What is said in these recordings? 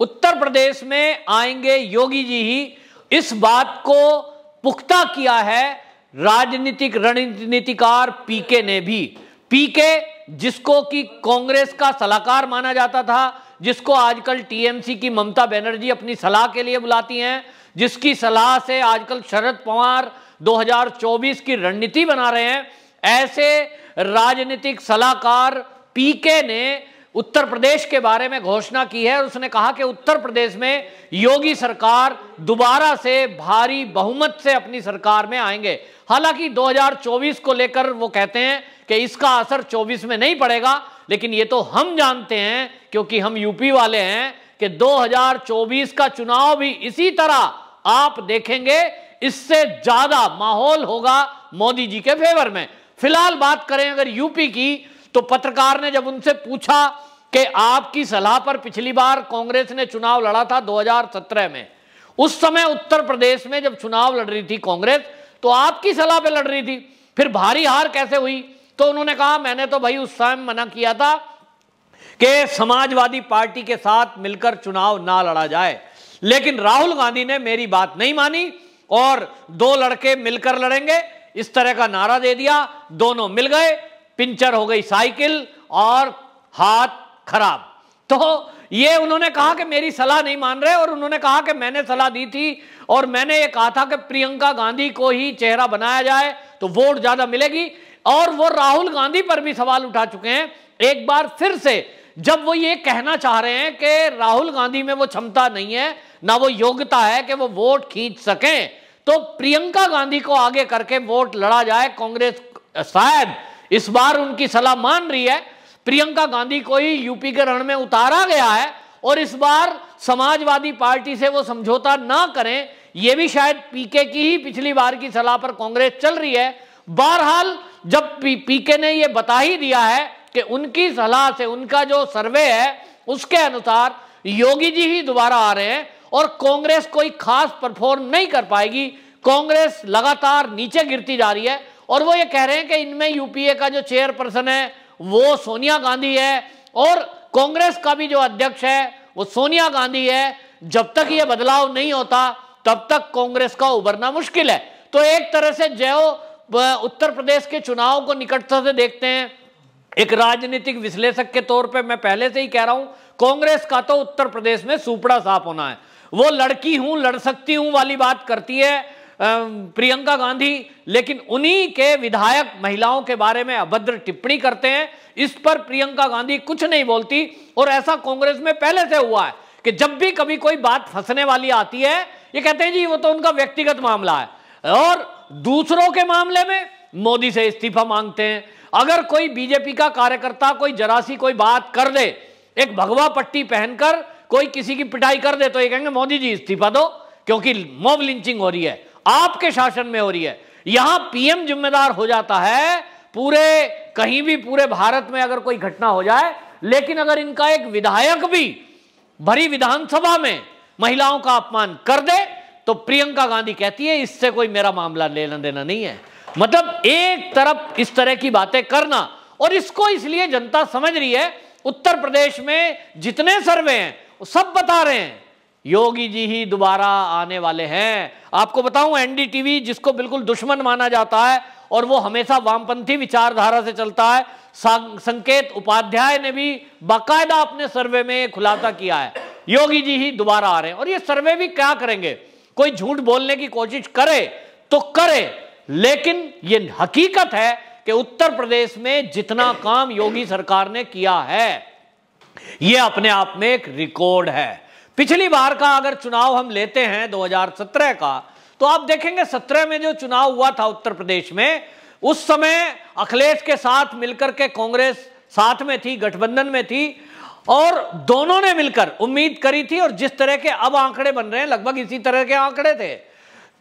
उत्तर प्रदेश में आएंगे योगी जी ही इस बात को पुख्ता किया है राजनीतिक रणनीतिकार पीके ने भी पीके जिसको कि कांग्रेस का सलाहकार माना जाता था जिसको आजकल टीएमसी की ममता बनर्जी अपनी सलाह के लिए बुलाती हैं जिसकी सलाह से आजकल शरद पवार 2024 की रणनीति बना रहे हैं ऐसे राजनीतिक सलाहकार पीके ने उत्तर प्रदेश के बारे में घोषणा की है और उसने कहा कि उत्तर प्रदेश में योगी सरकार दोबारा से भारी बहुमत से अपनी सरकार में आएंगे हालांकि 2024 को लेकर वो कहते हैं कि इसका असर 24 में नहीं पड़ेगा लेकिन ये तो हम जानते हैं क्योंकि हम यूपी वाले हैं कि 2024 का चुनाव भी इसी तरह आप देखेंगे इससे ज्यादा माहौल होगा मोदी जी के फेवर में फिलहाल बात करें अगर यूपी की तो पत्रकार ने जब उनसे पूछा कि आपकी सलाह पर पिछली बार कांग्रेस ने चुनाव लड़ा था 2017 में उस समय उत्तर प्रदेश में जब चुनाव लड़ रही थी कांग्रेस तो आपकी सलाह पर लड़ रही थी फिर भारी हार कैसे हुई तो उन्होंने कहा मैंने तो भाई उस समय मना किया था कि समाजवादी पार्टी के साथ मिलकर चुनाव ना लड़ा जाए लेकिन राहुल गांधी ने मेरी बात नहीं मानी और दो लड़के मिलकर लड़ेंगे इस तरह का नारा दे दिया दोनों मिल गए पिंचर हो गई साइकिल और हाथ खराब तो ये उन्होंने कहा कि मेरी सलाह नहीं मान रहे और उन्होंने कहा कि मैंने सलाह दी थी और मैंने ये कहा था कि प्रियंका गांधी को ही चेहरा बनाया जाए तो वोट ज्यादा मिलेगी और वो राहुल गांधी पर भी सवाल उठा चुके हैं एक बार फिर से जब वो ये कहना चाह रहे हैं कि राहुल गांधी में वो क्षमता नहीं है ना वो योग्यता है कि वो वोट खींच सकें तो प्रियंका गांधी को आगे करके वोट लड़ा जाए कांग्रेस शायद इस बार उनकी सलाह मान रही है प्रियंका गांधी को ही यूपी के रण में उतारा गया है और इस बार समाजवादी पार्टी से वो समझौता ना करें यह भी शायद पीके की ही पिछली बार की सलाह पर कांग्रेस चल रही है बहरहाल जब पी, पीके ने यह बता ही दिया है कि उनकी सलाह से उनका जो सर्वे है उसके अनुसार योगी जी ही दोबारा आ रहे हैं और कांग्रेस कोई खास परफॉर्म नहीं कर पाएगी कांग्रेस लगातार नीचे गिरती जा रही है और वो ये कह रहे हैं कि इनमें यूपीए का जो चेयरपर्सन है वो सोनिया गांधी है और कांग्रेस का भी जो अध्यक्ष है वो सोनिया गांधी है जब तक ये बदलाव नहीं होता तब तक कांग्रेस का उभरना मुश्किल है तो एक तरह से जय उत्तर प्रदेश के चुनाव को निकटता से देखते हैं एक राजनीतिक विश्लेषक के तौर पे मैं पहले से ही कह रहा हूं कांग्रेस का तो उत्तर प्रदेश में सुपड़ा साफ होना है वो लड़की हूं लड़ सकती हूं वाली बात करती है प्रियंका गांधी लेकिन उन्हीं के विधायक महिलाओं के बारे में अभद्र टिप्पणी करते हैं इस पर प्रियंका गांधी कुछ नहीं बोलती और ऐसा कांग्रेस में पहले से हुआ है कि जब भी कभी कोई बात फंसने वाली आती है ये कहते हैं जी वो तो उनका व्यक्तिगत मामला है और दूसरों के मामले में मोदी से इस्तीफा मांगते हैं अगर कोई बीजेपी का कार्यकर्ता कोई जरा सी कोई बात कर दे एक भगवा पट्टी पहनकर कोई किसी की पिटाई कर दे तो ये कहेंगे मोदी जी इस्तीफा दो क्योंकि मॉब लिंचिंग हो रही है आपके शासन में हो रही है यहां पीएम जिम्मेदार हो जाता है पूरे कहीं भी पूरे भारत में अगर कोई घटना हो जाए लेकिन अगर इनका एक विधायक भी भरी विधानसभा में महिलाओं का अपमान कर दे तो प्रियंका गांधी कहती है इससे कोई मेरा मामला लेना देना नहीं है मतलब एक तरफ इस तरह की बातें करना और इसको इसलिए जनता समझ रही है उत्तर प्रदेश में जितने सर्वे हैं सब बता रहे हैं योगी जी ही दोबारा आने वाले हैं आपको बताऊं एनडीटीवी जिसको बिल्कुल दुश्मन माना जाता है और वो हमेशा वामपंथी विचारधारा से चलता है संकेत उपाध्याय ने भी बाकायदा अपने सर्वे में खुलासा किया है योगी जी ही दोबारा आ रहे हैं और ये सर्वे भी क्या करेंगे कोई झूठ बोलने की कोशिश करे तो करे लेकिन ये हकीकत है कि उत्तर प्रदेश में जितना काम योगी सरकार ने किया है यह अपने आप में एक रिकॉर्ड है पिछली बार का अगर चुनाव हम लेते हैं 2017 का तो आप देखेंगे 17 में जो चुनाव हुआ था उत्तर प्रदेश में उस समय अखिलेश के साथ मिलकर के कांग्रेस साथ में थी गठबंधन में थी और दोनों ने मिलकर उम्मीद करी थी और जिस तरह के अब आंकड़े बन रहे हैं लगभग इसी तरह के आंकड़े थे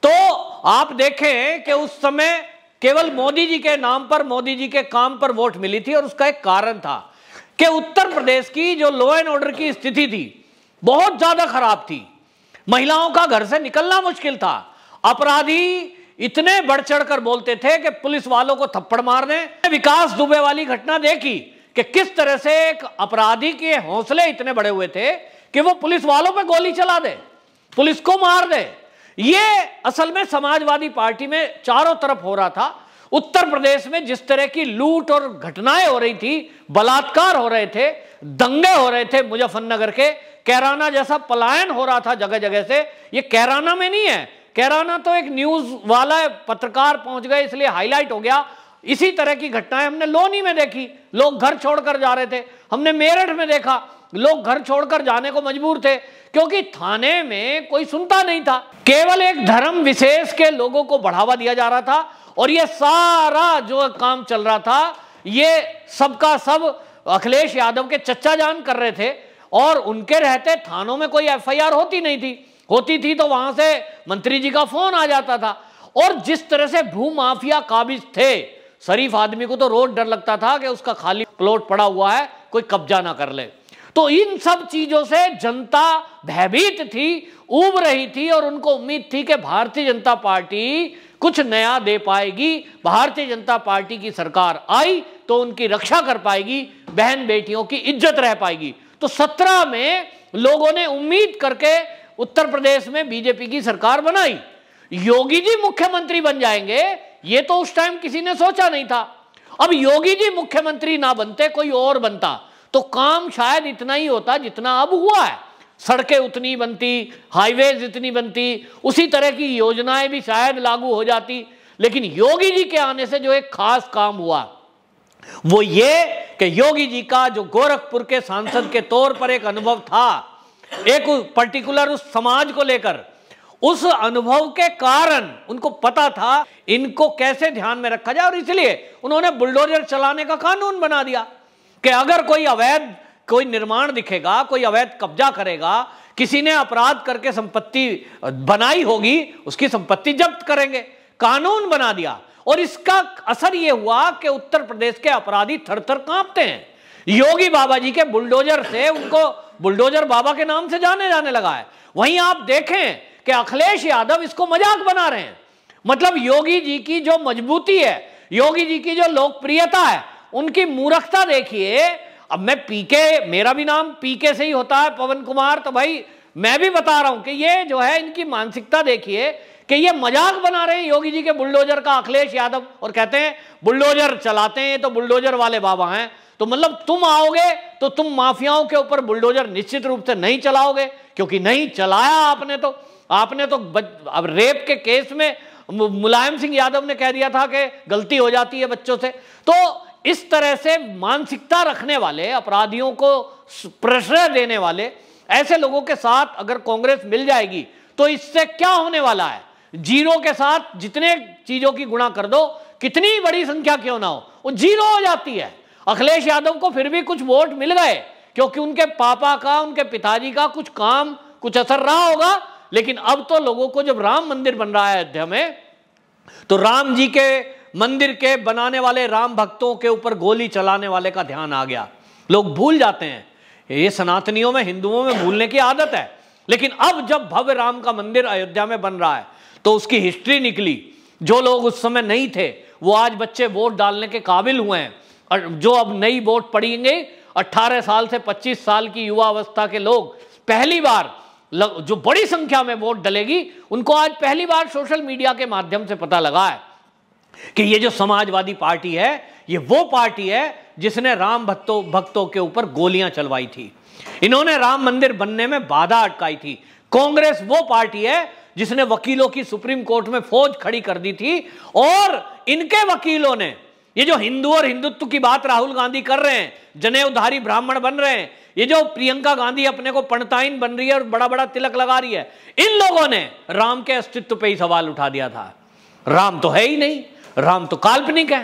तो आप देखें कि उस समय केवल मोदी जी के नाम पर मोदी जी के काम पर वोट मिली थी और उसका एक कारण था कि उत्तर प्रदेश की जो लॉ एंड ऑर्डर की स्थिति थी बहुत ज्यादा खराब थी महिलाओं का घर से निकलना मुश्किल था अपराधी इतने बढ़ चढ़ कर बोलते थे कि पुलिस वालों को थप्पड़ मारने विकास दुबे वाली घटना देखी कि किस तरह से एक अपराधी के हौसले इतने बड़े हुए थे कि वो पुलिस वालों पे गोली चला दे पुलिस को मार दे ये असल में समाजवादी पार्टी में चारों तरफ हो रहा था उत्तर प्रदेश में जिस तरह की लूट और घटनाएं हो रही थी बलात्कार हो रहे थे दंगे हो रहे थे मुजफ्फरनगर के कैराना जैसा पलायन हो रहा था जगह जगह से ये कैराना में नहीं है कैराना तो एक न्यूज वाला पत्रकार पहुंच गए इसलिए हाईलाइट हो गया इसी तरह की घटनाएं हमने लोनी में देखी लोग घर छोड़कर जा रहे थे हमने मेरठ में देखा लोग घर छोड़कर जाने को मजबूर थे क्योंकि थाने में कोई सुनता नहीं था केवल एक धर्म विशेष के लोगों को बढ़ावा दिया जा रहा था और यह सारा जो काम चल रहा था ये सबका सब अखिलेश यादव के चच्चा जान कर रहे थे और उनके रहते थानों में कोई एफआईआर होती नहीं थी होती थी तो वहां से मंत्री जी का फोन आ जाता था और जिस तरह से भू माफिया काबिज थे शरीफ आदमी को तो रोज डर लगता था कि उसका खाली प्लॉट पड़ा हुआ है कोई कब्जा ना कर ले तो इन सब चीजों से जनता भयभीत थी उब रही थी और उनको उम्मीद थी कि भारतीय जनता पार्टी कुछ नया दे पाएगी भारतीय जनता पार्टी की सरकार आई तो उनकी रक्षा कर पाएगी बहन बेटियों की इज्जत रह पाएगी तो सत्रह में लोगों ने उम्मीद करके उत्तर प्रदेश में बीजेपी की सरकार बनाई योगी जी मुख्यमंत्री बन जाएंगे ये तो उस टाइम किसी ने सोचा नहीं था अब योगी जी मुख्यमंत्री ना बनते कोई और बनता तो काम शायद इतना ही होता जितना अब हुआ है सड़कें उतनी बनती हाईवेज इतनी बनती उसी तरह की योजनाएं भी शायद लागू हो जाती लेकिन योगी जी के आने से जो एक खास काम हुआ वो ये कि योगी जी का जो गोरखपुर के सांसद के तौर पर एक अनुभव था एक पर्टिकुलर उस समाज को लेकर उस अनुभव के कारण उनको पता था इनको कैसे ध्यान में रखा जाए और इसलिए उन्होंने बुलडोजर चलाने का कानून बना दिया कि अगर कोई अवैध कोई निर्माण दिखेगा कोई अवैध कब्जा करेगा किसी ने अपराध करके संपत्ति बनाई होगी उसकी संपत्ति जब्त करेंगे कानून बना दिया और इसका असर यह हुआ कि उत्तर प्रदेश के अपराधी थर थर कांपते हैं योगी बाबा जी के बुलडोजर से उनको बुलडोजर बाबा के नाम से जाने जाने लगा है वहीं आप देखें कि अखिलेश यादव इसको मजाक बना रहे हैं मतलब योगी जी की जो मजबूती है योगी जी की जो लोकप्रियता है उनकी मूर्खता देखिए अब मैं पीके मेरा भी नाम पीके से ही होता है पवन कुमार तो भाई मैं भी बता रहा हूं कि ये जो है इनकी मानसिकता देखिए कि ये मजाक बना रहे हैं योगी जी के बुलडोजर का अखिलेश यादव और कहते हैं बुलडोजर चलाते हैं तो बुलडोजर वाले बाबा हैं तो मतलब तुम आओगे तो तुम माफियाओं के ऊपर बुलडोजर निश्चित रूप से नहीं चलाओगे क्योंकि नहीं चलाया आपने तो आपने तो अब रेप के केस में मुलायम सिंह यादव ने कह दिया था कि गलती हो जाती है बच्चों से तो इस तरह से मानसिकता रखने वाले अपराधियों को प्रेशर देने वाले ऐसे लोगों के साथ अगर कांग्रेस मिल जाएगी तो इससे क्या होने वाला है जीरो के साथ जितने चीजों की गुणा कर दो कितनी बड़ी संख्या क्यों ना हो वो जीरो हो जाती है अखिलेश यादव को फिर भी कुछ वोट मिल गए क्योंकि उनके पापा का उनके पिताजी का कुछ काम कुछ असर रहा होगा लेकिन अब तो लोगों को जब राम मंदिर बन रहा है अयोध्या में तो राम जी के मंदिर के बनाने वाले राम भक्तों के ऊपर गोली चलाने वाले का ध्यान आ गया लोग भूल जाते हैं ये सनातनियों में हिंदुओं में भूलने की आदत है लेकिन अब जब भव्य राम का मंदिर अयोध्या में बन रहा है तो उसकी हिस्ट्री निकली जो लोग उस समय नहीं थे वो आज बच्चे वोट डालने के काबिल हुए हैं और जो अब नई वोट पड़ेंगे 18 साल से 25 साल की युवा अवस्था के लोग पहली बार लग, जो बड़ी संख्या में वोट डलेगी उनको आज पहली बार सोशल मीडिया के माध्यम से पता लगा है कि ये जो समाजवादी पार्टी है ये वो पार्टी है जिसने राम भक्तों भक्तों के ऊपर गोलियां चलवाई थी इन्होंने राम मंदिर बनने में बाधा अटकाई थी कांग्रेस वो पार्टी है जिसने वकीलों की सुप्रीम कोर्ट में फौज खड़ी कर दी थी और इनके वकीलों ने ये जो हिंदू और हिंदुत्व की बात राहुल गांधी कर रहे हैं जनेवधारी ब्राह्मण बन रहे हैं ये जो प्रियंका गांधी अपने को पणताइन बन रही है और बड़ा बड़ा तिलक लगा रही है इन लोगों ने राम के अस्तित्व पे ही सवाल उठा दिया था राम तो है ही नहीं राम तो काल्पनिक है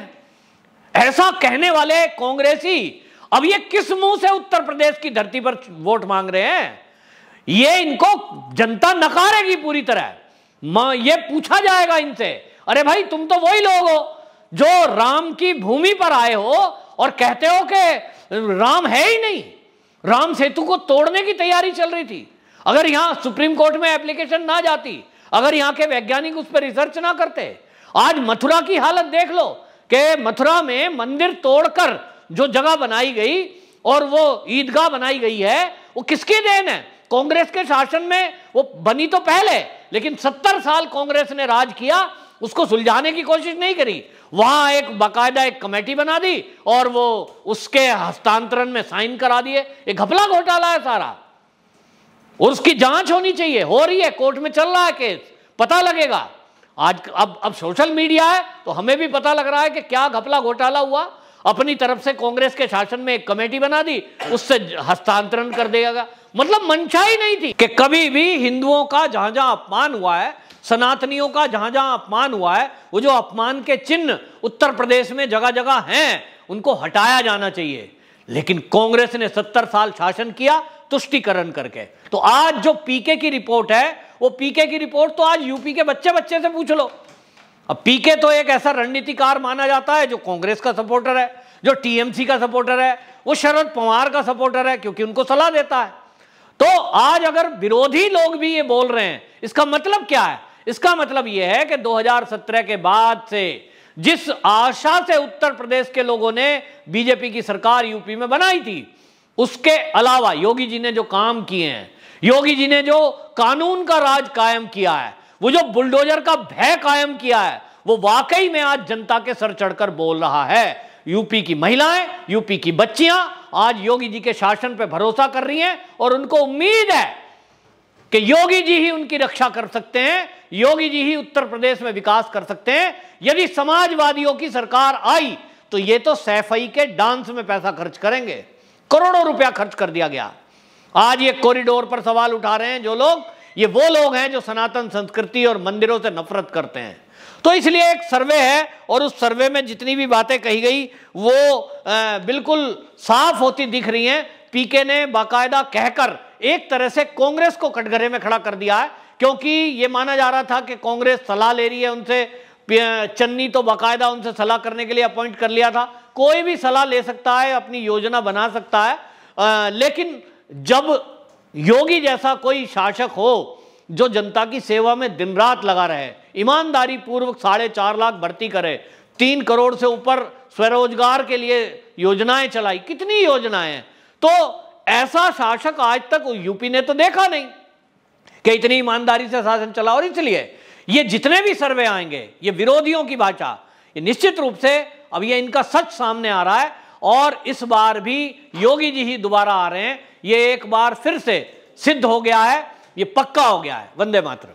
ऐसा कहने वाले कांग्रेसी अब ये किस मुंह से उत्तर प्रदेश की धरती पर वोट मांग रहे हैं ये इनको जनता नकारेगी पूरी तरह मां ये पूछा जाएगा इनसे अरे भाई तुम तो वही लोग हो जो राम की भूमि पर आए हो और कहते हो कि राम है ही नहीं राम सेतु को तोड़ने की तैयारी चल रही थी अगर यहां सुप्रीम कोर्ट में एप्लीकेशन ना जाती अगर यहां के वैज्ञानिक उस पर रिसर्च ना करते आज मथुरा की हालत देख लो कि मथुरा में मंदिर तोड़कर जो जगह बनाई गई और वो ईदगाह बनाई गई है वो किसकी देन है कांग्रेस के शासन में वो बनी तो पहले लेकिन सत्तर साल कांग्रेस ने राज किया उसको सुलझाने की कोशिश नहीं करी वहां एक बाकायदा एक कमेटी बना दी और वो उसके हस्तांतरण में साइन करा दिए एक घपला घोटाला है सारा और उसकी जांच होनी चाहिए हो रही है कोर्ट में चल रहा है केस पता लगेगा आज अब अब सोशल मीडिया है तो हमें भी पता लग रहा है कि क्या घपला घोटाला हुआ अपनी तरफ से कांग्रेस के शासन में एक कमेटी बना दी उससे हस्तांतरण कर देगा मतलब मंशा ही नहीं थी कि कभी भी हिंदुओं का जहां जहां अपमान हुआ है सनातनियों का जहां जहां अपमान हुआ है वो जो अपमान के चिन्ह उत्तर प्रदेश में जगह जगह हैं उनको हटाया जाना चाहिए लेकिन कांग्रेस ने सत्तर साल शासन किया तुष्टिकरण करके तो आज जो पीके की रिपोर्ट है वो पीके की रिपोर्ट तो आज यूपी के बच्चे बच्चे से पूछ लो अब पीके तो एक ऐसा रणनीतिकार माना जाता है जो कांग्रेस का सपोर्टर है जो टीएमसी का सपोर्टर है वो शरद पवार का सपोर्टर है क्योंकि उनको सलाह देता है तो आज अगर विरोधी लोग भी ये बोल रहे हैं इसका मतलब क्या है इसका मतलब यह है कि 2017 के बाद से जिस आशा से उत्तर प्रदेश के लोगों ने बीजेपी की सरकार यूपी में बनाई थी उसके अलावा योगी जी ने जो काम किए हैं योगी जी ने जो कानून का राज कायम किया है वो जो बुलडोजर का भय कायम किया है वो वाकई में आज जनता के सर चढ़कर बोल रहा है यूपी की महिलाएं यूपी की बच्चियां आज योगी जी के शासन पर भरोसा कर रही हैं और उनको उम्मीद है कि योगी जी ही उनकी रक्षा कर सकते हैं योगी जी ही उत्तर प्रदेश में विकास कर सकते हैं यदि समाजवादियों की सरकार आई तो ये तो सैफई के डांस में पैसा खर्च करेंगे करोड़ों रुपया खर्च कर दिया गया आज ये कॉरिडोर पर सवाल उठा रहे हैं जो लोग ये वो लोग हैं जो सनातन संस्कृति और मंदिरों से नफरत करते हैं तो इसलिए एक सर्वे है और उस सर्वे में जितनी भी बातें कही गई वो बिल्कुल साफ होती दिख रही हैं पीके ने बाकायदा कहकर एक तरह से कांग्रेस को कटघरे में खड़ा कर दिया है क्योंकि ये माना जा रहा था कि कांग्रेस सलाह ले रही है उनसे चन्नी तो बाकायदा उनसे सलाह करने के लिए अपॉइंट कर लिया था कोई भी सलाह ले सकता है अपनी योजना बना सकता है आ, लेकिन जब योगी जैसा कोई शासक हो जो जनता की सेवा में दिन रात लगा रहे ईमानदारी पूर्वक साढ़े चार लाख भर्ती करे तीन करोड़ से ऊपर स्वरोजगार के लिए योजनाएं चलाई कितनी योजनाएं तो ऐसा शासक आज तक यूपी ने तो देखा नहीं कि इतनी ईमानदारी से शासन चला और इसलिए ये जितने भी सर्वे आएंगे ये विरोधियों की भाषा ये निश्चित रूप से अब ये इनका सच सामने आ रहा है और इस बार भी योगी जी ही दोबारा आ रहे हैं ये एक बार फिर से सिद्ध हो गया है ये पक्का हो गया है वंदे मातरम